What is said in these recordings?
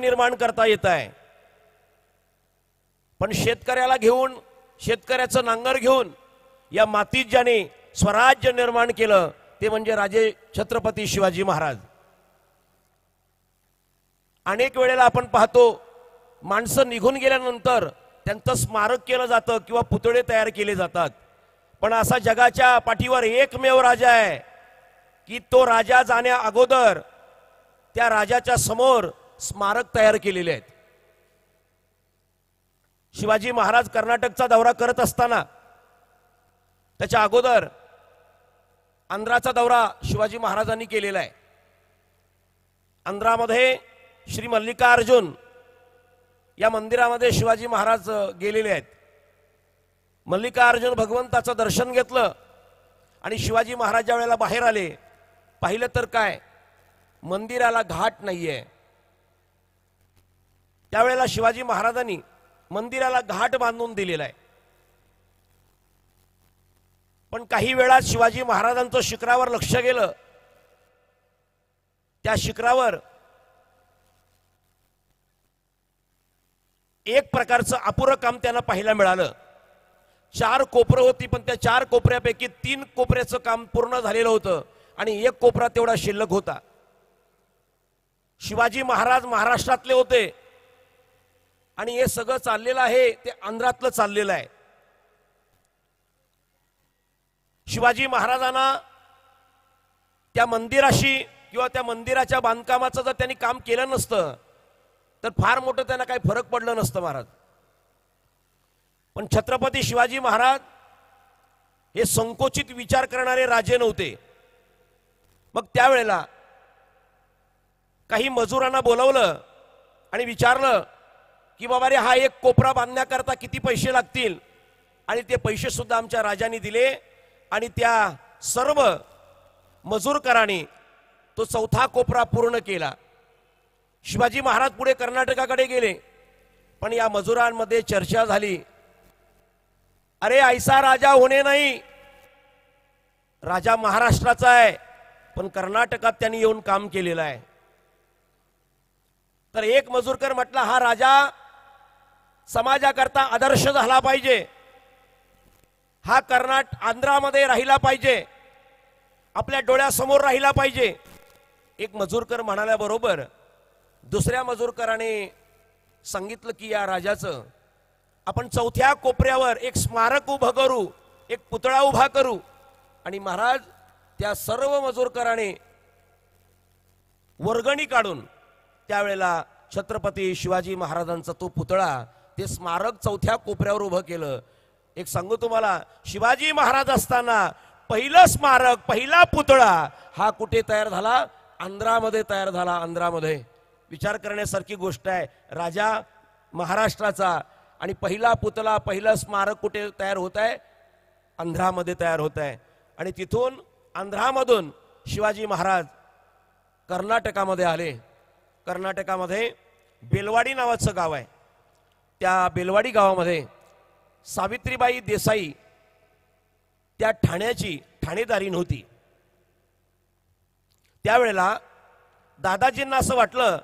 निर्माण करता येत आहे पण शेतकऱ्याला घेऊन शेतकऱ्याचं नांगर घेऊन या मातीत ज्याने स्वराज्य निर्माण केलं ते म्हणजे राजे छत्रपती शिवाजी महाराज अनेक वेळेला आपण पाहतो माणसं निघून गेल्यानंतर त्यांचं स्मारक केलं जातं किंवा पुतळे तयार केले जातात पण असा जगाच्या पाठीवर एकमेव राजा आहे की तो राजा जाण्या अगोदर त्या राजाच्या समोर स्मारक तयार केलेले आहेत शिवाजी महाराज कर्नाटकचा दौरा करत असताना त्याच्या अगोदर आंध्राचा दौरा शिवाजी महाराजांनी केलेला आहे आंध्रामध्ये श्री मल्लिकार्जुन या मंदिरामध्ये शिवाजी महाराज गेलेले आहेत मल्लिकार्जुन भगवंताचं दर्शन घेतलं आणि शिवाजी महाराज ज्या वेळेला बाहेर आले पाहिलं तर काय मंदिराला घाट नाहीये त्यावेळेला शिवाजी महाराजांनी मंदिराला घाट बांधून दिलेला आहे पण काही वेळात शिवाजी महाराजांचं शिखरावर लक्ष गेलं त्या शिखरावर एक प्रकारचं अपुरं काम त्यांना पाहायला मिळालं चार कोपरं होती पण त्या चार कोपऱ्यापैकी तीन कोपऱ्याचं काम पूर्ण झालेलं होतं आणि एक कोपरा तेवढा शिल्लक होता शिवाजी महाराज महाराष्ट्रातले होते आणि हे सगळं चाललेलं आहे ते आंध्रातलं चाललेलं आहे शिवाजी महाराजांना त्या मंदिराशी किंवा त्या मंदिराच्या बांधकामाचं जर त्यांनी काम केलं नसतं तर फार मोठं त्यांना काही फरक पडलं नसतं महाराज पण छत्रपती शिवाजी महाराज हे संकोचित विचार करणारे राजे नव्हते मग त्यावेळेला काही मजुरांना बोलवलं आणि विचारलं की बाबा रे हा एक कोपरा बांधण्याकरता किती पैसे लागतील आणि ते पैसे सुद्धा आमच्या राजाने दिले आणि त्या सर्व मजूरकराने तो चौथा कोपरा पूर्ण केला शिवाजी महाराज पुढे कर्नाटकाकडे गेले पण या मजुरांमध्ये चर्चा झाली अरे ऐसा राजा होणे नाही राजा महाराष्ट्राचा आहे पण कर्नाटकात त्यांनी येऊन काम केलेलं आहे तर एक मजूरकर म्हटला हा राजा समाजाकरता आदर्श झाला पाहिजे हा कर्नाट आंध्रामध्ये राहिला पाहिजे आपल्या डोळ्यासमोर राहिला पाहिजे एक मजूरकर म्हणाल्याबरोबर दुसऱ्या मजूरकराने सांगितलं की या राजाचं आपण चौथ्या कोपऱ्यावर एक स्मारक उभं करू एक पुतळा उभा करू आणि महाराज त्या सर्व मजूरकराने वर्गणी काढून त्यावेळेला छत्रपती शिवाजी महाराजांचा तो पुतळा ते स्मारक चौथ्या कोपऱ्यावर उभं केलं एक सांगू तुम्हाला शिवाजी महाराज असताना पहिलं स्मारक पहिला पुतळा हा कुठे तयार झाला आंध्रामध्ये तयार झाला आंध्रामध्ये विचार करण्यासारखी गोष्ट आहे राजा महाराष्ट्राचा आणि पहिला पुतळा पहिलं स्मारक कुठे तयार होत आहे आंध्रामध्ये तयार होत आहे आणि तिथून आंध्रामधून शिवाजी महाराज कर्नाटकामध्ये आले कर्नाटकामध्ये बेलवाडी नावाचं गाव आहे त्या बेलवाडी गावामध्ये सावित्रीबाई देसाई त्या ठाण्याची ठाणेदारी नव्हती त्यावेळेला दादाजींना असं वाटलं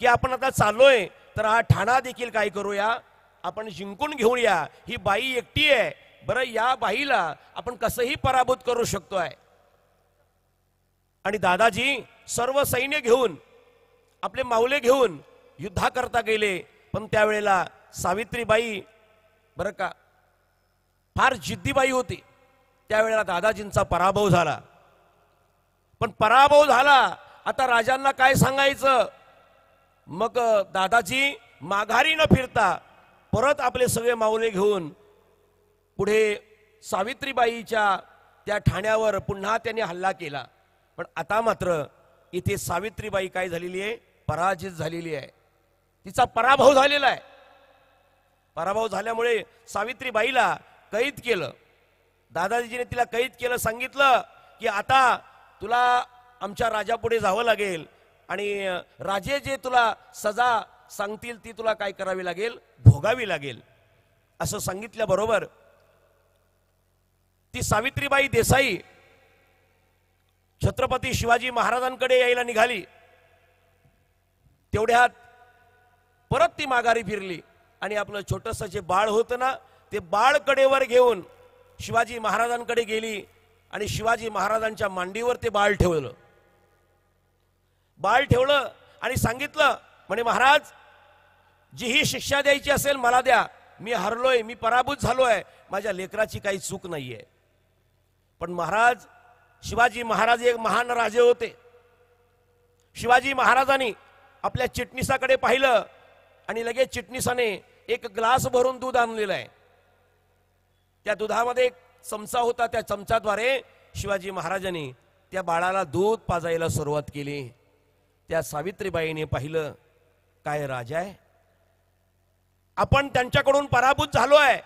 की आपण आता चाललोय तर हा ठाणा देखील काय करूया आपण जिंकून घेऊया ही बाई एकटी आहे बरं या बाईला आपण कसंही पराभूत करू शकतोय आणि दादाजी सर्व सैन्य घेऊन आपले माऊले घेऊन युद्धा करता गेले पण त्यावेळेला सावित्रीबाई बरं का फार जिद्दीबाई होती त्यावेळेला दादाजींचा पराभव झाला पण पराभव झाला आता राजांना काय सांगायचं मग दादाजी माघारी न फिरता परत आपले सगळे माऊले घेऊन पुढे सावित्रीबाईच्या त्या ठाण्यावर पुन्हा त्यांनी हल्ला केला पण आता मात्र इथे सावित्रीबाई काय झालेली आहे पराजित झालेली आहे तिचा पराभव झालेला आहे पराभव झाल्यामुळे सावित्रीबाईला कैद केलं दादाजीने तिला कैद केलं सांगितलं की आता तुला आमच्या राजापुढे जावं लागेल आणि राजे जे तुला सजा सांगतील ती तुला काय करावी लागेल भोगावी लागेल असं सांगितल्याबरोबर ती सावित्रीबाई देसाई छत्रपती शिवाजी महाराजांकडे यायला निघाली तेवढ्यात परत ती माघारी फिरली आणि आपलं छोटंसं जे बाळ होतं ना ते बाळ कडेवर घेऊन शिवाजी महाराजांकडे गेली आणि शिवाजी महाराजांच्या मांडीवर ते बाळ ठेवलं बाळ ठेवलं आणि सांगितलं म्हणे महाराज जी ही शिक्षा द्यायची असेल मला द्या मी हरलोय मी पराभूत झालोय माझ्या लेकराची काही चूक नाहीये पण महाराज शिवाजी महाराज एक महान राजे होते शिवाजी महाराजांनी आपल्या चिटणीसाकडे पाहिलं आणि लगेच चिटणीसाने एक ग्लास भरून दूध आणलेलं आहे त्या दुधामध्ये एक चमचा होता त्या चमचाद्वारे शिवाजी महाराजांनी त्या बाळाला दूध पाजायला सुरुवात केली त्या सावित्रीबाईने पाहिलं काय राजा आहे आपण त्यांच्याकडून पराभूत झालो आहे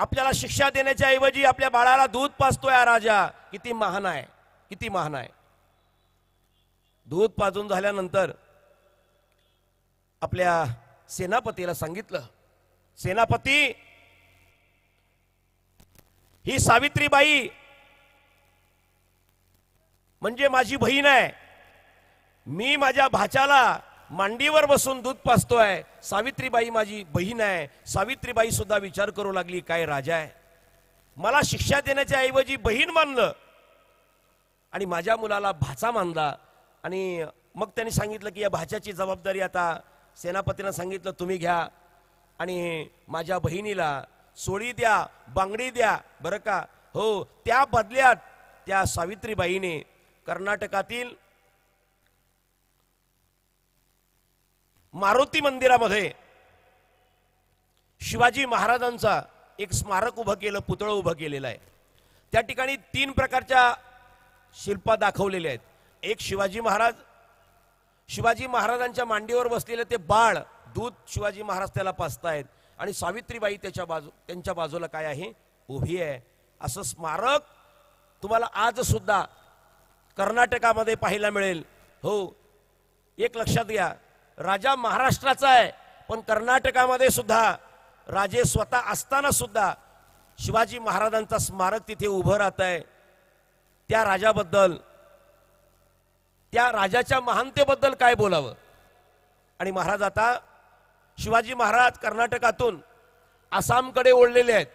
आपल्याला शिक्षा देण्याच्या ऐवजी आपल्या बाळाला दूध पाजतोय हा राजा किती महान आहे किती महान आहे दूध पाजून झाल्यानंतर आपल्या सेनापतीला सांगितलं सेनापती ही सावित्रीबाई म्हणजे माझी बहीण आहे मी माझ्या भाच्याला मांडीवर बसून दूध पाचतोय सावित्रीबाई माझी बहीण आहे सावित्रीबाई सुद्धा विचार करू लागली काय राजा आहे मला शिक्षा देण्याच्या ऐवजी बहीण मानलं आणि माझ्या मुलाला भाचा मानला आणि मग त्यांनी सांगितलं की या भाच्याची जबाबदारी आता सेनापतीनं सांगितलं तुम्ही घ्या आणि माझ्या बहिणीला सोळी द्या बांगडी द्या बरं का हो त्या बदल्यात त्या सावित्रीबाईने कर्नाटकातील मारुती मंदिरामध्ये शिवाजी महाराजांचा एक स्मारक उभं केलं पुतळं उभं केलेलं आहे त्या ठिकाणी तीन प्रकारच्या शिल्पा दाखवलेल्या आहेत एक शिवाजी महाराज शिवाजी महाराजांच्या मांडीवर बसलेलं ते बाळ दूध शिवाजी महाराज त्याला पाचतायत आणि सावित्रीबाई त्याच्या बाजू त्यांच्या बाजूला काय आहे उभी आहे असं स्मारक तुम्हाला आज सुद्धा कर्नाटकामध्ये पाहायला मिळेल हो एक लक्षात घ्या राजा महाराष्ट्राचा आहे पण कर्नाटकामध्ये सुद्धा राजे स्वतः असताना सुद्धा शिवाजी महाराजांचा स्मारक तिथे उभं राहत आहे त्या राजाबद्दल त्या राजाच्या महानतेबद्दल काय बोलावं आणि महाराज आता शिवाजी महाराज कर्नाटकातून आसामकडे ओढलेले आहेत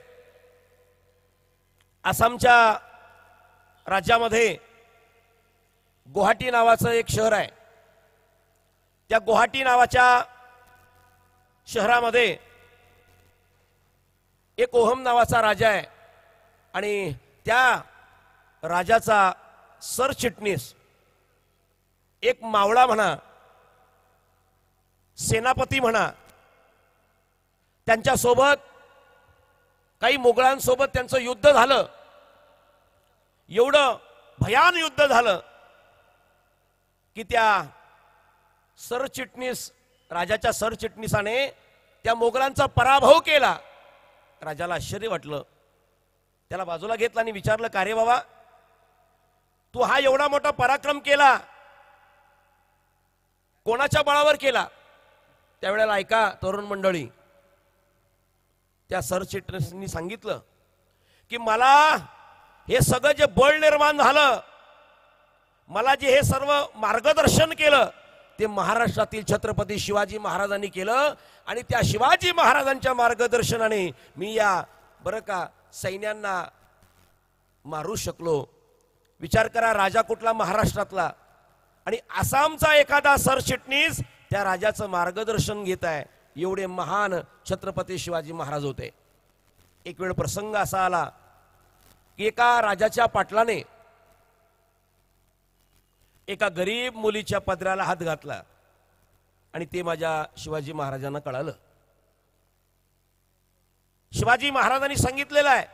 आसामच्या राज्यामध्ये गुवाहाटी नावाचं एक शहर आहे त्या गुवाहाटी नावाच्या शहरामध्ये एक ओहम नावाचा राजा आहे आणि त्या राजाचा सरचिटणीस एक मावळा म्हणा सेनापती म्हणा त्यांच्यासोबत काही मुघलांसोबत त्यांचं युद्ध झालं एवढं भयान युद्ध झालं की त्या सरचिटणीस राजाच्या सरचिटणीसाने त्या मोगलांचा पराभव केला राजाला आश्चर्य वाटलं त्याला बाजूला घेतलं आणि विचारलं का रे बाबा तू हा एवढा मोठा पराक्रम केला कोणाच्या बळावर केला त्यावेळेला ऐका तरुण मंडळी त्या सरचिटणीसनी सांगितलं की मला हे सगळं जे बळ निर्माण झालं मला जे हे सर्व मार्गदर्शन केलं ते महाराष्ट्रातील छत्रपती शिवाजी महाराजांनी केलं आणि त्या शिवाजी महाराजांच्या मार्गदर्शनाने मी या बरं का सैन्यांना मारू शकलो विचार करा राजा कुठला महाराष्ट्रातला आणि आसामचा एखादा सरचिटणीस त्या राजाचं मार्गदर्शन घेत आहे एवढे महान छत्रपती शिवाजी महाराज होते एक वेळ प्रसंग असा आला की एका राजाच्या पाटलाने एका गरीब मुलीच्या पदराला हात घातला आणि ते माझ्या शिवाजी महाराजांना कळालं शिवाजी महाराजांनी सांगितलेलं आहे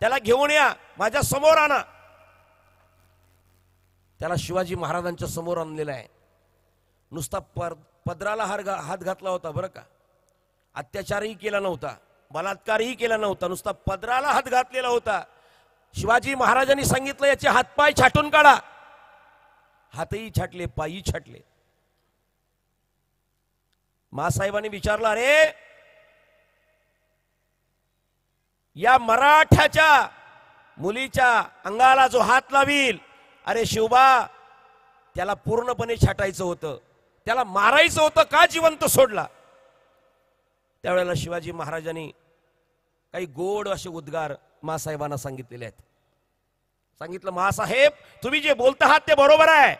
त्याला घेऊन या माझ्या समोर आणा त्याला शिवाजी महाराजांच्या समोर आणलेला आहे नुसता पर पदराला हार हात घातला होता बरं का अत्याचारही केला नव्हता बलात्कारही केला नव्हता नुसता पदराला हात घातलेला होता शिवाजी महाराजांनी सांगितलं याचे हातपाय छाटून काढा हातही छाटले पायी छाटले मासाहेबांनी विचारलं अरे या मराठ्याच्या मुलीच्या अंगाला जो हात लावील अरे शिवबा त्याला पूर्णपणे छाटायचं होतं त्याला मारायचं होतं का जिवंत सोडला त्यावेळेला शिवाजी महाराजांनी काही गोड असे उद्गार मासाहेबांना सांगितलेले आहेत सांगितलं महासाहेब तुम्ही जे बोलत आहात ते बरोबर आहे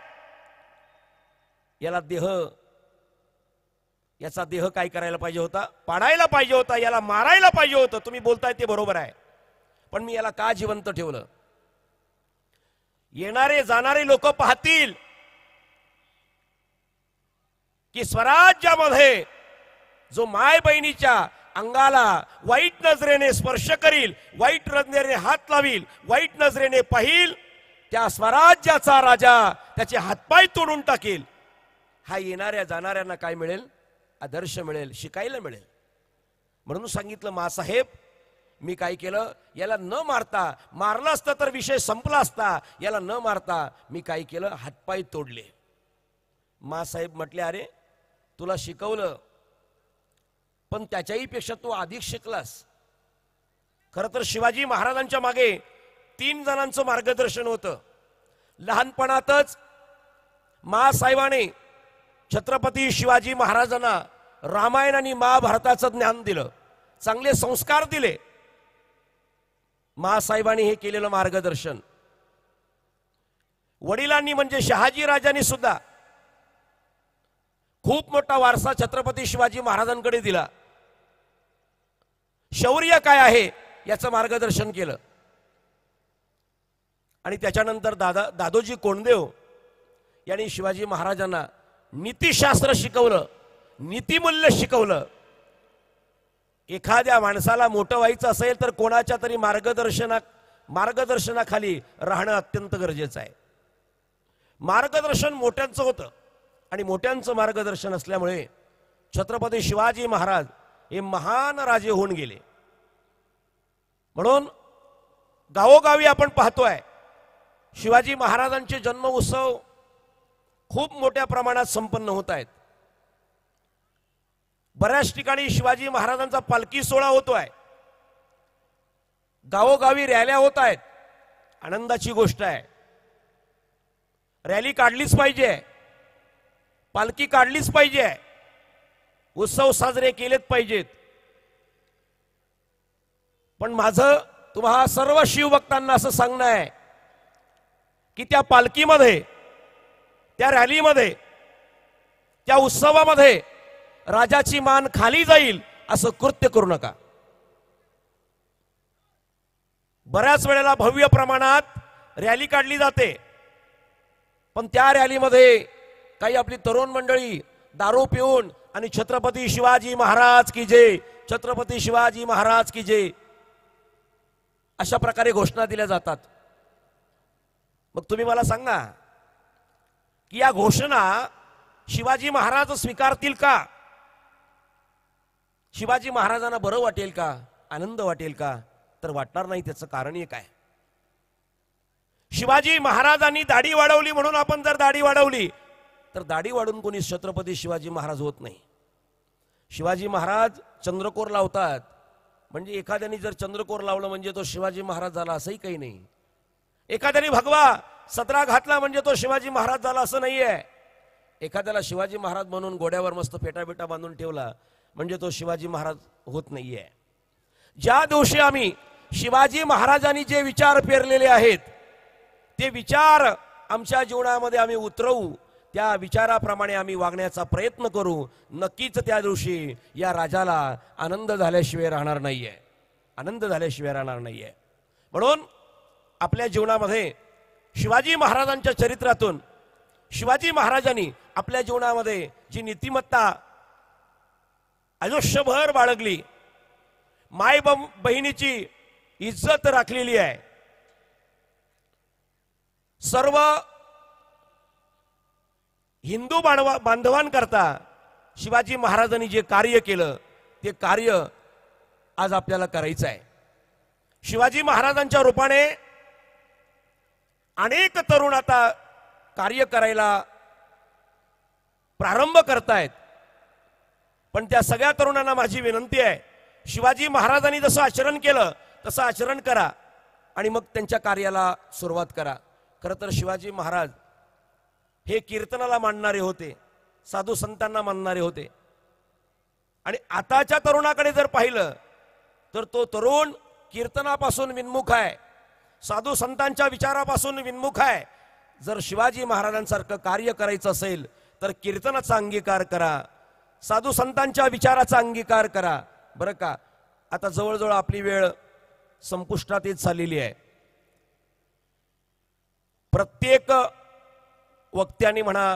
याला देह याचा देह काय करायला पाहिजे होता पाडायला पाहिजे होता याला मारायला पाहिजे होतं तुम्ही बोलताय ते बरोबर आहे पण मी याला का जिवंत ठेवलं येणारे जाणारे लोक पाहतील की स्वराज्यामध्ये जो माय बहिणीच्या अंगाला वाईट नजरेने स्पर्श करील वाईट नजरेने हात लावील वाईट नजरेने पाहिल त्या स्वराज्याचा राजा त्याचे हातपाय तोडून टाकेल हा येणाऱ्या जाणाऱ्यांना काय मिळेल आदर्श मिळेल शिकायला मिळेल म्हणून सांगितलं मासाहेब मी काय केलं याला न मारता मारला असता तर विषय संपला असता याला न मारता मी काय केलं हातपाय तोडले मासाहेब म्हटले अरे तुला शिकवलं पण त्याच्याही पेक्षा तू अधिक शिकलास खर तर शिवाजी महाराजांच्या मागे तीन जणांचं मार्गदर्शन होतं लहानपणातच मासाहेबाने छत्रपती शिवाजी महाराजांना रामायण आणि महाभारताचं ज्ञान दिलं चांगले संस्कार दिले महासाहेबांनी हे केलेलं मार्गदर्शन वडिलांनी म्हणजे शहाजी राजांनी सुद्धा खूप मोठा वारसा छत्रपती शिवाजी महाराजांकडे दिला शौर्य काय आहे याचं मार्गदर्शन केलं आणि त्याच्यानंतर दादा दादोजी कोंडदेव यांनी शिवाजी महाराजांना नीतीशास्त्र शिकवलं नीतिमूल्य शिकवलं एखाद्या माणसाला मोठं व्हायचं असेल तर कोणाच्या तरी मार्गदर्शना मार्गदर्शनाखाली राहणं अत्यंत गरजेचं आहे मार्गदर्शन मोठ्यांचं होतं आणि मोठ्यांचं मार्गदर्शन असल्यामुळे छत्रपती शिवाजी महाराज हे महान राजे होऊन गेले म्हणून गावोगावी आपण पाहतोय शिवाजी महाराजांचे जन्म उत्सव खूप मोठ्या प्रमाणात संपन्न होत आहेत बऱ्याच ठिकाणी शिवाजी महाराजांचा पालखी सोहळा होतो आहे गावोगावी रॅल्या होत आहेत आनंदाची गोष्ट आहे रॅली काढलीच पाहिजे पालखी काढलीच पाहिजे उत्सव साजरे केलेच पाहिजेत पण माझं तुम्हा सर्व शिवभक्तांना असं सांगणं आहे की त्या पालखीमध्ये त्या रॅलीमध्ये त्या उत्सवामध्ये राजाची मान खाली जाईल असं कृत्य करू नका बऱ्याच वेळेला भव्य प्रमाणात रॅली काढली जाते पण त्या रॅलीमध्ये काही आपली तरुण मंडळी दारू पिऊन आणि छत्रपती शिवाजी महाराज की जे छत्रपती शिवाजी महाराज की जे अशा प्रकारे घोषणा दिल्या जातात मग तुम्ही मला सांगा की या घोषणा शिवाजी महाराज स्वीकारतील का शिवाजी महाराजांना बरं वाटेल का आनंद वाटेल का तर वाटणार नाही त्याचं कारण एक आहे शिवाजी महाराजांनी दाढी वाढवली म्हणून आपण जर दाढी वाढवली तर दाढी वाढून कोणी छत्रपती शिवाजी महाराज होत नाही शिवाजी महाराज चंद्रकोर लावतात म्हणजे एखाद्याने जर चंद्रकोर लावलं म्हणजे तो शिवाजी महाराज झाला असंही काही नाही एखाद्याने भगवा सतरा घातला म्हणजे तो शिवाजी महाराज झाला असं नाहीये एखाद्याला शिवाजी महाराज म्हणून घोड्यावर मस्त फेटा बिटा बांधून ठेवला म्हणजे तो शिवाजी महाराज होत नाहीये ज्या दिवशी आम्ही शिवाजी महाराजांनी जे विचार पेरलेले आहेत ते विचार आमच्या जीवनामध्ये आम्ही उतरवू त्या विचाराप्रमाणे आम्ही वागण्याचा प्रयत्न करू नक्कीच त्या दिवशी या राजाला आनंद झाल्याशिवाय राहणार नाहीये आनंद झाल्याशिवाय राहणार नाहीये म्हणून आपल्या जीवनामध्ये शिवाजी महाराजांच्या चरित्रातून शिवाजी महाराजांनी आपल्या जीवनामध्ये जी नीतिमत्ता आयुष्यभर बाळगली माय बहिणीची इज्जत राखलेली आहे सर्व हिंदू बांधवा बांधवांकरता शिवाजी महाराजांनी जे कार्य केलं ते कार्य आज आपल्याला करायचं आहे शिवाजी महाराजांच्या रूपाने अनेक तरुण आता कार्य करायला प्रारंभ करतायत पण त्या सगळ्या तरुणांना माझी विनंती आहे शिवाजी महाराजांनी जसं आचरण केलं तसं आचरण करा आणि मग त्यांच्या कार्याला सुरुवात करा खरं तर शिवाजी महाराज हे कीर्तनाला मानणारे होते साधू संतांना मानणारे होते आणि आताच्या तरुणाकडे जर पाहिलं तर तो तरुण कीर्तनापासून विन्मुख आहे साधू संतांच्या विचारापासून विन्मुख आहे जर शिवाजी महाराजांसारखं कार्य करायचं असेल तर कीर्तनाचा अंगीकार करा साधू संतांच्या विचाराचा अंगीकार करा बरं का आता जवळजवळ आपली वेळ संपुष्टात येत चाललेली आहे प्रत्येक वक्त्याने म्हणा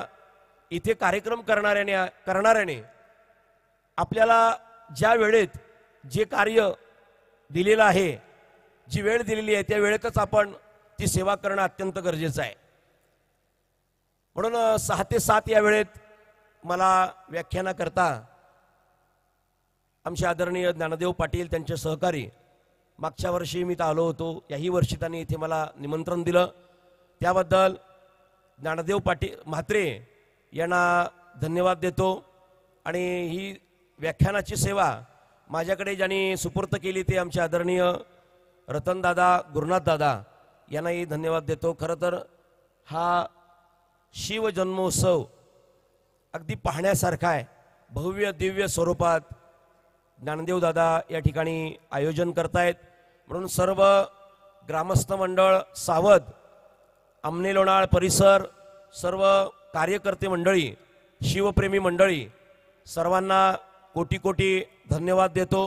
इथे कार्यक्रम करणाऱ्याने करणाऱ्याने आपल्याला ज्या वेळेत जे कार्य दिलेलं आहे जी वेळ दिलेली आहे त्या वेळेतच आपण ती सेवा करणं अत्यंत गरजेचं आहे म्हणून सहा ते सात या वेळेत मला व्याख्यानाकरता आमचे आदरणीय ज्ञानदेव पाटील त्यांचे सहकारी मागच्या वर्षी मी आलो होतो याही वर्षी त्यांनी इथे मला निमंत्रण दिलं त्याबद्दल ज्ञानदेव पाटील म्हात्रे यांना धन्यवाद देतो आणि ही व्याख्यानाची सेवा माझ्याकडे ज्यांनी सुपूर्त केली ते आमचे आदरणीय रतनदादा गुरुनाथदादा यांनाही धन्यवाद देतो खरं तर हा शिवजन्मोत्सव अगदी पाहण्यासारखा आहे भव्य दिव्य स्वरूपात ज्ञानदेव दादा या ठिकाणी आयोजन करतायत म्हणून सर्व ग्रामस्थ मंडळ सावध आमने लोणाळ परिसर सर्व कार्यकर्ते मंडळी शिवप्रेमी मंडळी सर्वांना कोटी कोटी धन्यवाद देतो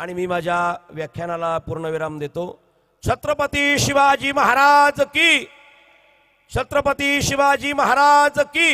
आणि मी माझ्या व्याख्यानाला पूर्णविराम देतो छत्रपती शिवाजी महाराज की छत्रपती शिवाजी महाराज की